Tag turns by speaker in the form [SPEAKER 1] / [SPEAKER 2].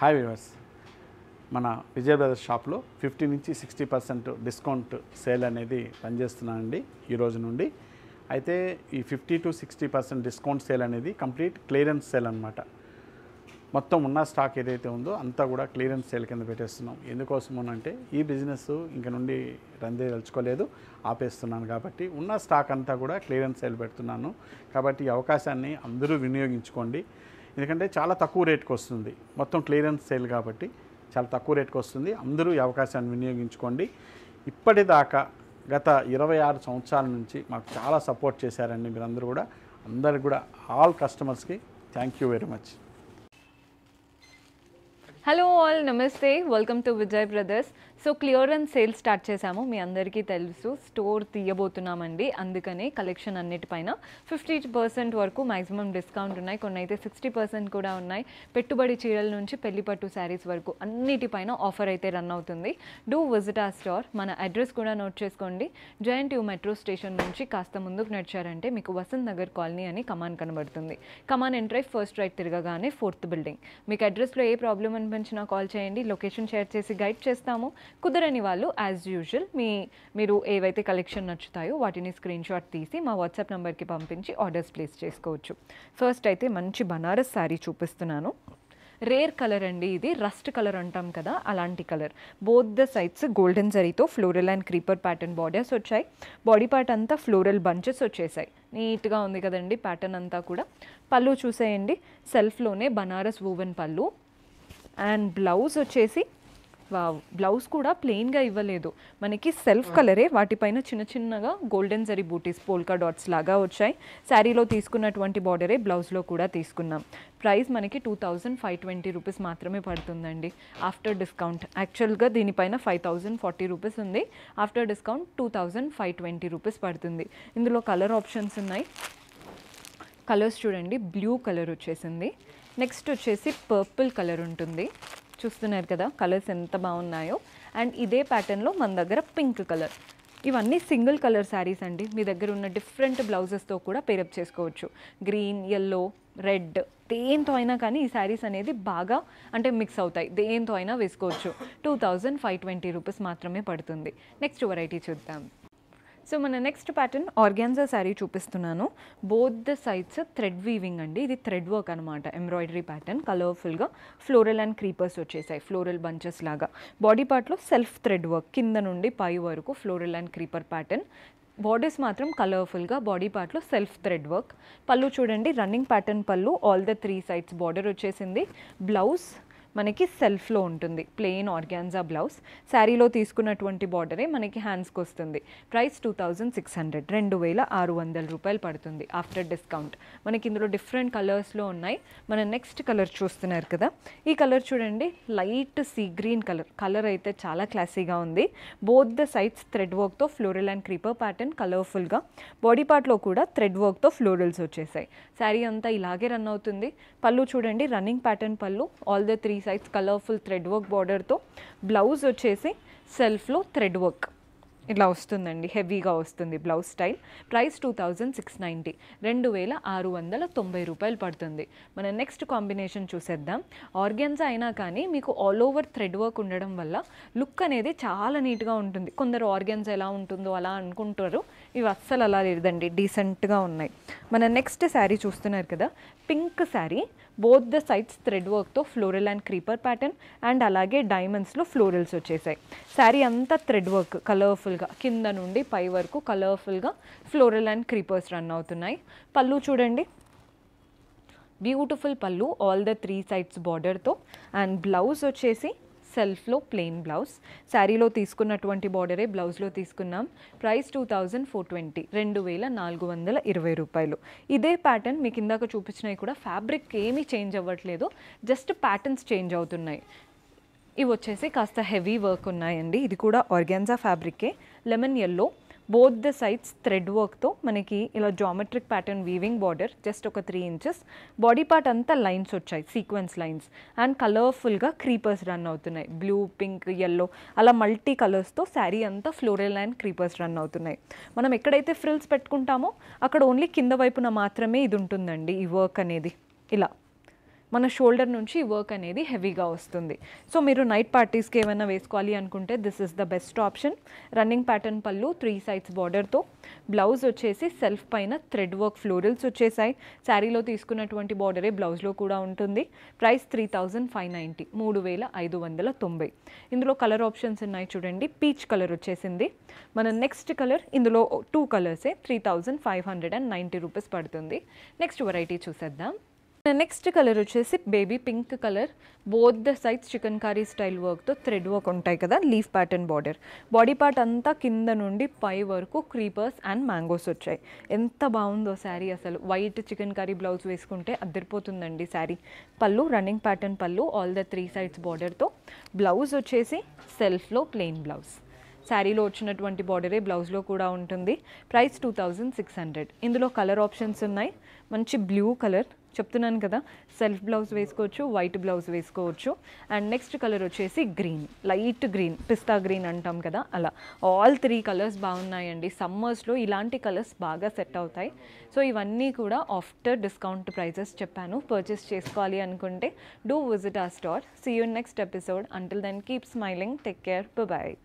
[SPEAKER 1] hi viewers మన Vijaya brothers షాప్లో fifty నుంచి సిక్స్టీ పర్సెంట్ డిస్కౌంట్ సేల్ అనేది పనిచేస్తున్నానండి ఈ రోజు నుండి అయితే ఈ fifty to sixty percent discount sale అనేది కంప్లీట్ క్లియరెన్స్ సేల్ అనమాట మొత్తం ఉన్న స్టాక్ ఏదైతే ఉందో అంతా కూడా క్లియరెన్స్ సేల్ కింద పెట్టేస్తున్నాం ఎందుకోసం అంటే ఈ బిజినెస్ ఇంక నుండి రన్ చేయదలుచుకోలేదు ఆపేస్తున్నాను కాబట్టి ఉన్న స్టాక్ అంతా కూడా క్లియరెన్స్ సేల్ పెడుతున్నాను కాబట్టి ఈ అవకాశాన్ని అందరూ వినియోగించుకోండి ఎందుకంటే చాలా తక్కువ రేట్కి వస్తుంది మొత్తం క్లియరెన్స్ సేల్ కాబట్టి చాలా తక్కువ రేట్కి వస్తుంది అందరూ ఈ అవకాశాన్ని వినియోగించుకోండి ఇప్పటిదాకా గత ఇరవై ఆరు సంవత్సరాల నుంచి మాకు చాలా సపోర్ట్ చేశారండి మీరందరూ కూడా అందరు కూడా ఆల్ కస్టమర్స్కి thank you very much
[SPEAKER 2] hello all నమస్తే welcome to Vijay brothers so clearance sale start చేశాము మీ అందరికీ తెలుసు స్టోర్ తీయబోతున్నామండి అందుకనే కలెక్షన్ అన్నిటిపైన ఫిఫ్టీ పర్సెంట్ వరకు మ్యాక్సిమం డిస్కౌంట్ ఉన్నాయి కొన్ని అయితే సిక్స్టీ పర్సెంట్ కూడా ఉన్నాయి పెట్టుబడి చీరల నుంచి పెళ్లి పట్టు శారీస్ వరకు అన్నిటిపైన ఆఫర్ అయితే రన్ అవుతుంది డూ విజిట్ ఆ స్టోర్ మన అడ్రస్ కూడా నోట్ చేసుకోండి జాయింట్ యూ మెట్రో స్టేషన్ నుంచి కాస్త ముందుకు నడిచారంటే మీకు వసంత్ నగర్ కాలనీ అని కమాన్ కనబడుతుంది కమాన్ ఎంట్రై ఫస్ట్ రైట్ తిరగగానే ఫోర్త్ బిల్డింగ్ మీకు అడ్రస్లో ఏ ప్రాబ్లం అని సంబంధించిన కాల్ చేయండి లొకేషన్ షేర్ చేసి గైడ్ చేస్తాము కుదరని వాళ్ళు యాజ్ యూజువల్ మీ మీరు ఏవైతే కలెక్షన్ నచ్చుతాయో వాటిని స్క్రీన్ షాట్ తీసి మా వాట్సాప్ నెంబర్కి పంపించి ఆర్డర్స్ ప్లేస్ చేసుకోవచ్చు ఫస్ట్ అయితే మంచి బనారస్ శారీ చూపిస్తున్నాను రేర్ కలర్ అండి ఇది రస్ట్ కలర్ అంటాం కదా అలాంటి colour both the sides golden జరీతో floral and creeper pattern bodies వచ్చాయి బాడీ పార్ట్ అంతా ఫ్లోరల్ బంచెస్ వచ్చేసాయి నీట్గా ఉంది కదండి ప్యాటర్న్ అంతా కూడా పళ్ళు చూసేయండి సెల్ఫ్లోనే బనారస్ ఓవెన్ పళ్ళు అండ్ బ్లౌజ్ వచ్చేసి బ్లౌజ్ కూడా ప్లెయిన్గా ఇవ్వలేదు మనకి సెల్ఫ్ కలరే వాటిపైన చిన్న చిన్నగా గోల్డెన్ జరీ బూటీస్ పోల్కా డాట్స్ లాగా వచ్చాయి శారీలో తీసుకున్నటువంటి బార్డరే బ్లౌజ్లో కూడా తీసుకున్నాం ప్రైస్ మనకి two thousand five twenty rupees మాత్రమే పడుతుందండి ఆఫ్టర్ డిస్కౌంట్ యాక్చువల్గా దీనిపైన ఫైవ్ థౌజండ్ ఫార్టీ రూపీస్ ఉంది after discount two thousand five twenty rupees పడుతుంది ఇందులో కలర్ ఆప్షన్స్ ఉన్నాయి కలర్స్ చూడండి బ్లూ కలర్ వచ్చేసింది నెక్స్ట్ వచ్చేసి పర్పుల్ కలర్ ఉంటుంది చూస్తున్నారు కదా కలర్స్ ఎంత బాగున్నాయో అండ్ ఇదే ప్యాటర్న్లో మన దగ్గర పింక్ కలర్ ఇవన్నీ సింగిల్ కలర్ శారీస్ అండి మీ దగ్గర ఉన్న డిఫరెంట్ బ్లౌజెస్తో కూడా పేరప్ చేసుకోవచ్చు గ్రీన్ ఎల్లో రెడ్ దేంతో అయినా కానీ ఈ శారీస్ అనేది బాగా అంటే మిక్స్ అవుతాయి దేంతో అయినా వేసుకోవచ్చు two thousand five twenty rupees మాత్రమే పడుతుంది నెక్స్ట్ వెరైటీ చూద్దాం సో మన నెక్స్ట్ ప్యాటర్న్ ఆర్గాన్జా శారీ చూపిస్తున్నాను both the sides thread weaving అండి ఇది థ్రెడ్ వర్క్ అనమాట ఎంబ్రాయిడరీ ప్యాటర్న్ కలర్ఫుల్గా ఫ్లోరల్ అండ్ క్రీపర్స్ వచ్చేసాయి ఫ్లోరల్ బంచెస్ లాగా బాడీ పార్ట్లో సెల్ఫ్ థ్రెడ్ వర్క్ కింద నుండి పై వరకు floral and creeper pattern bodies మాత్రం కలర్ఫుల్గా బాడీ పార్ట్లో సెల్ఫ్ థ్రెడ్ వర్క్ పళ్ళు చూడండి రన్నింగ్ ప్యాటర్న్ పళ్ళు all the three sides border వచ్చేసింది బ్లౌజ్ మనకి సెల్ఫ్లో ఉంటుంది ప్లెయిన్ ఆర్గాన్జా బ్లౌజ్ శారీలో తీసుకున్నటువంటి బార్డరే మనకి హ్యాండ్స్కి వస్తుంది price two thousand six hundred రెండు వేల ఆరు వందల రూపాయలు పడుతుంది ఆఫ్టర్ డిస్కౌంట్ మనకి ఇందులో డిఫరెంట్ కలర్స్లో ఉన్నాయి మనం నెక్స్ట్ కలర్ చూస్తున్నారు కదా ఈ కలర్ చూడండి light sea green colour colour అయితే చాలా క్లాసీగా ఉంది బోత్ ద సైడ్స్ థ్రెడ్ వర్క్తో ఫ్లోరల్ అండ్ క్రీపర్ ప్యాటర్న్ కలర్ఫుల్గా బాడీ పార్ట్లో కూడా థ్రెడ్ వర్క్తో ఫ్లోరల్స్ వచ్చేసాయి శారీ అంతా ఇలాగే రన్ అవుతుంది పళ్ళు చూడండి రన్నింగ్ ప్యాటర్న్ పళ్ళు all the three three sides colourful thread work బార్డర్తో బ్లౌజ్ వచ్చేసి సెల్ఫ్లో థ్రెడ్ వర్క్ ఇలా వస్తుందండి హెవీగా వస్తుంది blouse style price two thousand six ninety రెండు వేల ఆరు వందల తొంభై రూపాయలు పడుతుంది మన నెక్స్ట్ కాంబినేషన్ చూసేద్దాం ఆర్గెన్జా అయినా కానీ మీకు ఆల్ ఓవర్ థ్రెడ్ వర్క్ ఉండడం వల్ల లుక్ అనేది చాలా నీట్గా ఉంటుంది కొందరు ఆర్గెన్స్ ఎలా ఉంటుందో అలా అనుకుంటారు ఇవి అస్సలు అలా లేదండి డీసెంట్గా ఉన్నాయి మన నెక్స్ట్ శారీ చూస్తున్నారు కదా pink sari both the sides thread వర్క్తో floral and creeper pattern and అలాగే డైమండ్స్లో ఫ్లోరల్స్ వచ్చేసాయి శారీ అంతా థ్రెడ్ వర్క్ కలర్ఫుల్గా కింద నుండి పై వరకు కలర్ఫుల్గా ఫ్లోరల్ అండ్ క్రీపర్స్ రన్ అవుతున్నాయి పళ్ళు చూడండి బ్యూటిఫుల్ పళ్ళు ఆల్ ద త్రీ సైడ్స్ బార్డర్తో అండ్ బ్లౌజ్ వచ్చేసి సెల్ఫ్లో ప్లెయిన్ బ్లౌజ్ శారీలో తీసుకున్నటువంటి బార్డరే బ్లౌజ్లో తీసుకున్నాం price two thousand four twenty రెండు వేల నాలుగు వందల ఇరవై రూపాయలు ఇదే ప్యాటర్న్ మీకు ఇందాక చూపించినవి కూడా ఫ్యాబ్రిక్ ఏమీ చేంజ్ అవ్వట్లేదు జస్ట్ ప్యాటర్న్స్ చేంజ్ అవుతున్నాయి ఇవి వచ్చేసి కాస్త హెవీ వర్క్ ఉన్నాయండి ఇది కూడా ఆర్గాన్జా ఫ్యాబ్రికే lemon yellow both the sides thread వర్క్తో మనకి ఇలా geometric pattern weaving border just ఒక త్రీ ఇంచెస్ బాడీ పార్ట్ అంతా లైన్స్ వచ్చాయి సీక్వెన్స్ లైన్స్ అండ్ కలర్ఫుల్గా క్రీపర్స్ రన్ అవుతున్నాయి బ్లూ పింక్ ఎల్లో అలా మల్టీ కలర్స్తో శారీ అంతా ఫ్లోరల్ అండ్ క్రీపర్స్ రన్ అవుతున్నాయి మనం ఎక్కడైతే ఫ్రిల్స్ పెట్టుకుంటామో అక్కడ ఓన్లీ కింద వైపున మాత్రమే ఇది ఉంటుందండి ఈ వర్క్ అనేది ఇలా మన షోల్డర్ నుంచి వర్క్ అనేది హెవీగా వస్తుంది సో మీరు నైట్ పార్టీస్కి ఏమైనా వేసుకోవాలి అనుకుంటే this is the best option running pattern పళ్ళు త్రీ సైడ్స్ బార్డర్తో బ్లౌజ్ వచ్చేసి సెల్ఫ్ పైన థ్రెడ్ వర్క్ ఫ్లోరల్స్ వచ్చేసాయి శారీలో తీసుకున్నటువంటి బార్డరే బ్లౌజ్లో కూడా ఉంటుంది price three thousand five ninety మూడు వేల ఐదు వందల తొంభై ఇందులో కలర్ ఆప్షన్స్ ఉన్నాయి చూడండి పీచ్ కలర్ వచ్చేసింది మన నెక్స్ట్ కలర్ ఇందులో టూ కలర్సే three thousand five hundred and ninety rupees పడుతుంది నెక్స్ట్ వెరైటీ చూసేద్దాం నెక్స్ట్ కలర్ వచ్చేసి baby pink colour both the sides chikankari style వర్క్తో థ్రెడ్ వర్క్ ఉంటాయి కదా leaf pattern border body part అంతా కింద నుండి పై వరకు క్రీపర్స్ అండ్ మ్యాంగోస్ వచ్చాయి ఎంత బాగుందో శారీ అసలు వైట్ చికెన్ కర్రీ బ్లౌజ్ వేసుకుంటే అద్దరిపోతుందండి శారీ పళ్ళు రన్నింగ్ ప్యాటర్న్ పళ్ళు ఆల్ ద త్రీ సైడ్స్ బార్డర్తో బ్లౌజ్ వచ్చేసి సెల్ఫ్లో ప్లెయిన్ బ్లౌజ్ శారీలో వచ్చినటువంటి బార్డరే బ్లౌజ్లో కూడా ఉంటుంది price two thousand six hundred ఇందులో కలర్ ఆప్షన్స్ ఉన్నాయి మంచి బ్లూ కలర్ చెప్తున్నాను కదా సెల్ఫ్ బ్లౌజ్ వేసుకోవచ్చు వైట్ బ్లౌజ్ వేసుకోవచ్చు అండ్ నెక్స్ట్ కలర్ వచ్చేసి గ్రీన్ లైట్ గ్రీన్ పిస్తా గ్రీన్ అంటాం కదా అలా ఆల్ త్రీ కలర్స్ బాగున్నాయండి సమ్మర్స్లో ఇలాంటి కలర్స్ బాగా సెట్ అవుతాయి సో ఇవన్నీ కూడా ఆఫ్టర్ డిస్కౌంట్ ప్రైజెస్ చెప్పాను పర్చేస్ చేసుకోవాలి అనుకుంటే డూ విజిట్ ఆ store see you next episode until then keep smiling take care bye